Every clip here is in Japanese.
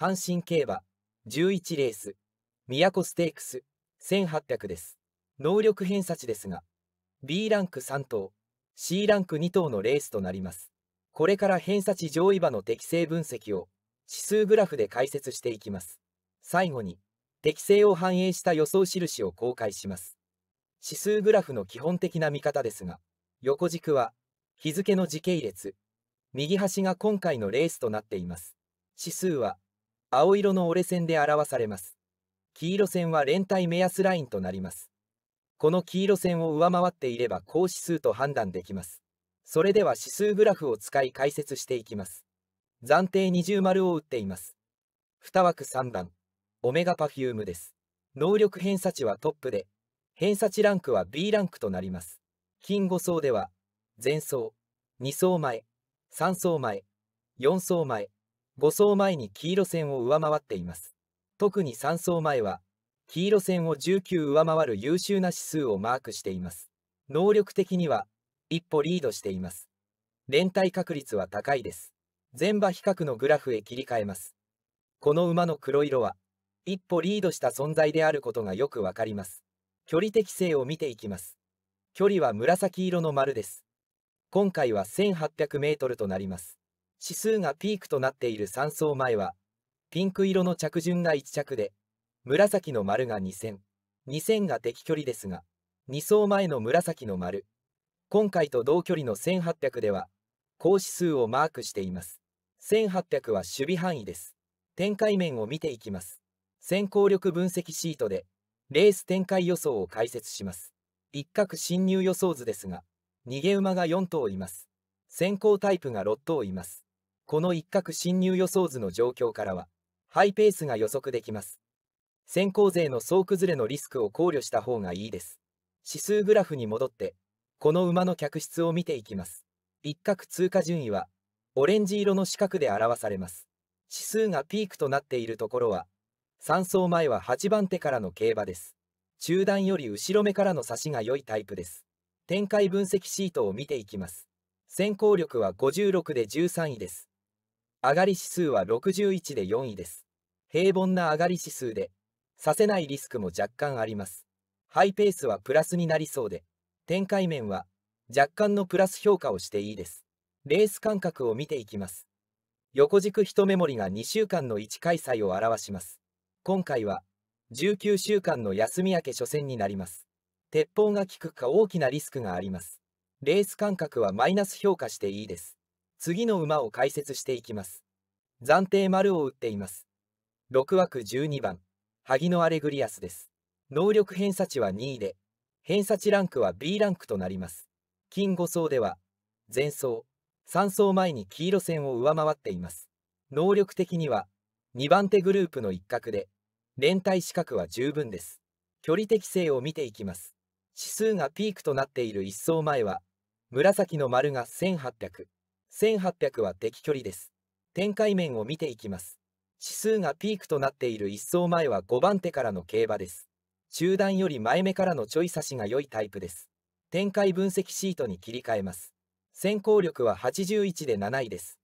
阪神競馬、11レース、宮古ステークス、1800です。能力偏差値ですが、B ランク3頭、C ランク2頭のレースとなります。これから偏差値上位馬の適正分析を、指数グラフで解説していきます。最後に、適正を反映した予想印を公開します。指数グラフの基本的な見方ですが、横軸は、日付の時系列、右端が今回のレースとなっています。指数は、青色の折れ線で表されます黄色線は連帯目安ラインとなりますこの黄色線を上回っていれば高指数と判断できますそれでは指数グラフを使い解説していきます暫定二重丸を打っています2枠3番オメガパフュームです能力偏差値はトップで偏差値ランクは B ランクとなります金5層では前層2層前3層前4層前5走前に黄色線を上回っています。特に3走前は、黄色線を19上回る優秀な指数をマークしています。能力的には、一歩リードしています。連帯確率は高いです。全馬比較のグラフへ切り替えます。この馬の黒色は、一歩リードした存在であることがよくわかります。距離適性を見ていきます。距離は紫色の丸です。今回は1800メートルとなります。指数がピークとなっている3層前は、ピンク色の着順が1着で、紫の丸が2000、2000が敵距離ですが、2層前の紫の丸、今回と同距離の1800では、高指数をマークしています。1800は守備範囲です。展開面を見ていきます。先行力分析シートで、レース展開予想を解説します。一角侵入予想図ですが、逃げ馬が4頭います。先行タイプが6頭います。この一角侵入予想図の状況からは、ハイペースが予測できます。先行勢の総崩れのリスクを考慮した方がいいです。指数グラフに戻って、この馬の客室を見ていきます。一角通過順位は、オレンジ色の四角で表されます。指数がピークとなっているところは、3走前は8番手からの競馬です。中段より後ろ目からの差しが良いタイプです。展開分析シートを見ていきます。先行力は56で13位です。上がり指数は61で4位です。平凡な上がり指数で、させないリスクも若干あります。ハイペースはプラスになりそうで、展開面は若干のプラス評価をしていいです。レース間隔を見ていきます。横軸一目盛りが2週間の1開催を表します。今回は19週間の休み明け初戦になります。鉄砲が効くか大きなリスクがあります。レース間隔はマイナス評価していいです。次の馬を解説していきます。暫定丸を打っています。6枠12番、萩野アレグリアスです。能力偏差値は2位で、偏差値ランクは B ランクとなります。金5層では、前走、3走前に黄色線を上回っています。能力的には、2番手グループの一角で、連帯資格は十分です。距離適性を見ていきます。指数がピークとなっている1走前は、紫の丸が1800、1800は敵距離です。展開面を見ていきます。指数がピークとなっている1走前は5番手からの競馬です。中段より前目からのちょい差しが良いタイプです。展開分析シートに切り替えます。先行力は81で7位です。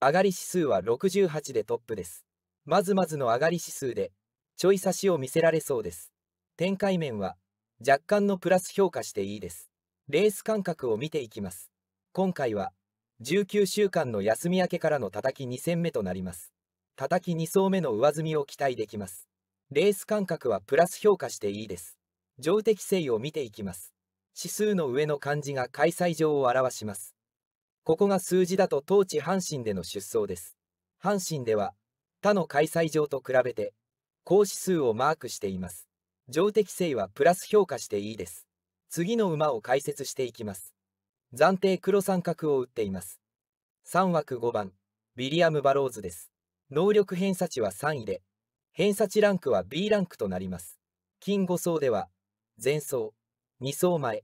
上がり指数は68でトップです。まずまずの上がり指数で、ちょい差しを見せられそうです。展開面は、若干のプラス評価していいです。レース間隔を見ていきます。今回は、19週間の休み明けからの叩き2戦目となります。叩き2走目の上積みを期待できます。レース感覚はプラス評価していいです。上適性を見ていきます。指数の上の漢字が開催場を表します。ここが数字だと当地阪神での出走です。阪神では他の開催場と比べて高指数をマークしています。上適性はプラス評価していいです。次の馬を解説していきます。暫定黒三角を打っています。3枠5番、ウィリアム・バローズです。能力偏差値は3位で、偏差値ランクは B ランクとなります。金5層では、前走、2層前、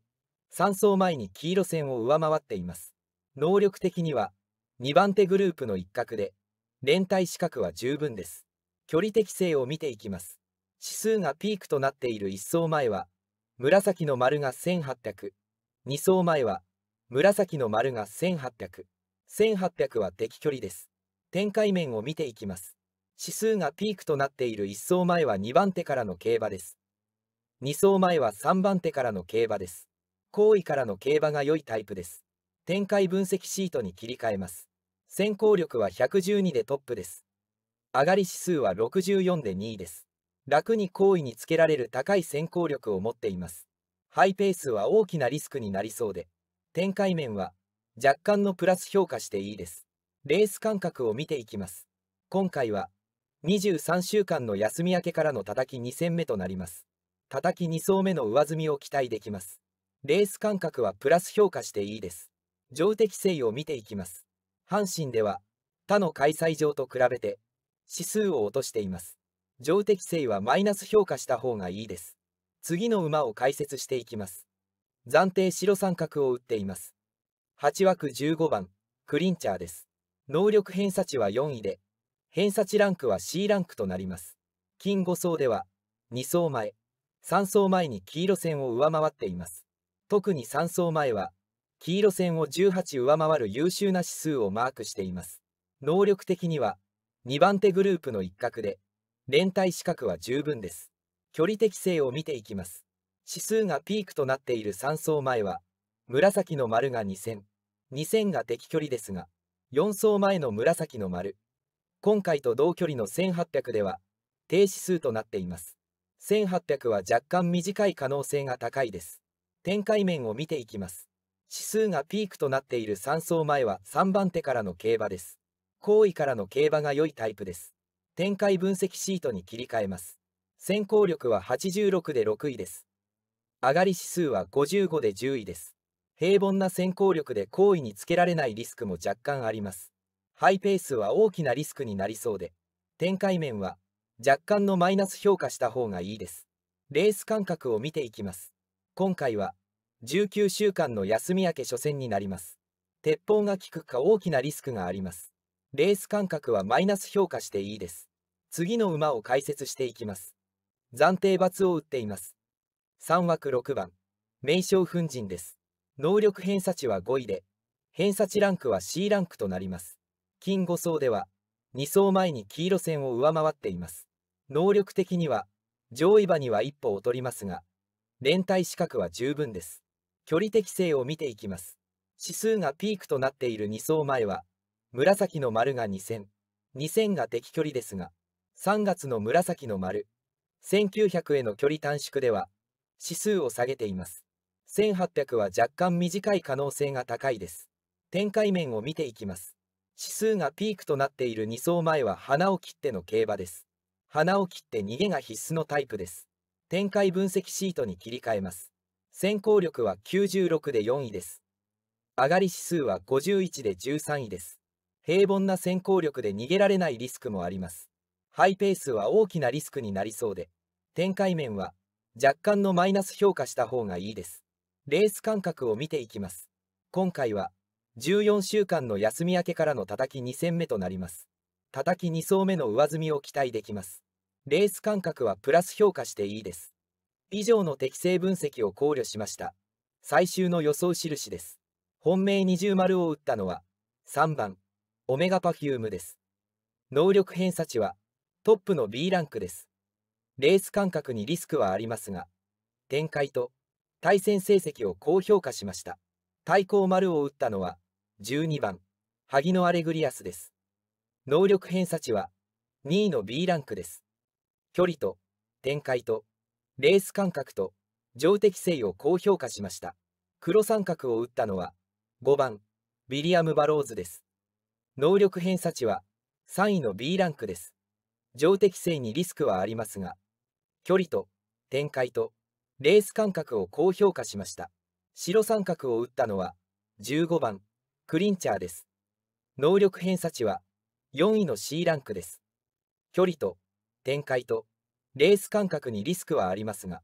3層前に黄色線を上回っています。能力的には、2番手グループの一角で、連帯資格は十分です。距離適性を見ていきます。指数がピークとなっている1層前は、紫の丸が1800、2走前は紫の丸が1800。1800は敵距離です。展開面を見ていきます。指数がピークとなっている1走前は2番手からの競馬です。2走前は3番手からの競馬です。後位からの競馬が良いタイプです。展開分析シートに切り替えます。先行力は112でトップです。上がり指数は64で2位です。楽に好位につけられる高い先行力を持っています。ハイペースは大きなリスクになりそうで、展開面は若干のプラス評価していいです。レース間隔を見ていきます。今回は23週間の休み明けからの叩き2戦目となります。叩き2層目の上積みを期待できます。レース間隔はプラス評価していいです。上的性を見ていきます。阪神では他の開催場と比べて指数を落としています。上的性はマイナス評価した方がいいです。次の馬を解説していきます。暫定白三角を打っています。8枠15番、クリンチャーです。能力偏差値は4位で、偏差値ランクは C ランクとなります。金5層では、2層前、3層前に黄色線を上回っています。特に3層前は、黄色線を18上回る優秀な指数をマークしています。能力的には、2番手グループの一角で、連帯資格は十分です。距離適性を見ていきます。指数がピークとなっている3走前は、紫の丸が2000、2000が敵距離ですが、4走前の紫の丸、今回と同距離の1800では、低指数となっています。1800は若干短い可能性が高いです。展開面を見ていきます。指数がピークとなっている3走前は3番手からの競馬です。後位からの競馬が良いタイプです。展開分析シートに切り替えます。先行力は86で6位です。上がり指数は55で10位です。平凡な先行力で好位につけられないリスクも若干あります。ハイペースは大きなリスクになりそうで、展開面は若干のマイナス評価した方がいいです。レース間隔を見ていきます。今回は19週間の休み明け初戦になります。鉄砲が効くか大きなリスクがあります。レース間隔はマイナス評価していいです。次の馬を解説していきます。暫定罰を打っています。3枠6番名称粉塵です能力偏差値は5位で偏差値ランクは C ランクとなります金5層では2層前に黄色線を上回っています能力的には上位場には一歩劣りますが連帯資格は十分です距離適性を見ていきます指数がピークとなっている2層前は紫の丸が2000 2000が敵距離ですが3月の紫の丸1900への距離短縮では指数を下げています。1800は若干短い可能性が高いです。展開面を見ていきます。指数がピークとなっている2層前は鼻を切っての競馬です。鼻を切って逃げが必須のタイプです。展開分析シートに切り替えます。先行力は96で4位です。上がり指数は51で13位です。平凡な先行力で逃げられないリスクもあります。ハイペースは大きなリスクになりそうで、展開面は若干のマイナス評価した方がいいです。レース間隔を見ていきます。今回は、14週間の休み明けからの叩き2戦目となります。叩き2層目の上積みを期待できます。レース間隔はプラス評価していいです。以上の適正分析を考慮しました。最終の予想印です。本命二重丸を打ったのは、3番、オメガパフュームです。能力偏差値は、トップの B ランクです。レース間隔にリスクはありますが、展開と対戦成績を高評価しました。対抗丸を打ったのは、12番、萩野アレグリアスです。能力偏差値は、2位の B ランクです。距離と、展開と、レース間隔と、上適性を高評価しました。黒三角を打ったのは、5番、ウィリアム・バローズです。能力偏差値は、3位の B ランクです。上適性にリスクはありますが、距離と展開とレース間隔を高評価しました。白三角を打ったのは15番クリンチャーです。能力偏差値は4位の C ランクです。距離と展開とレース間隔にリスクはありますが、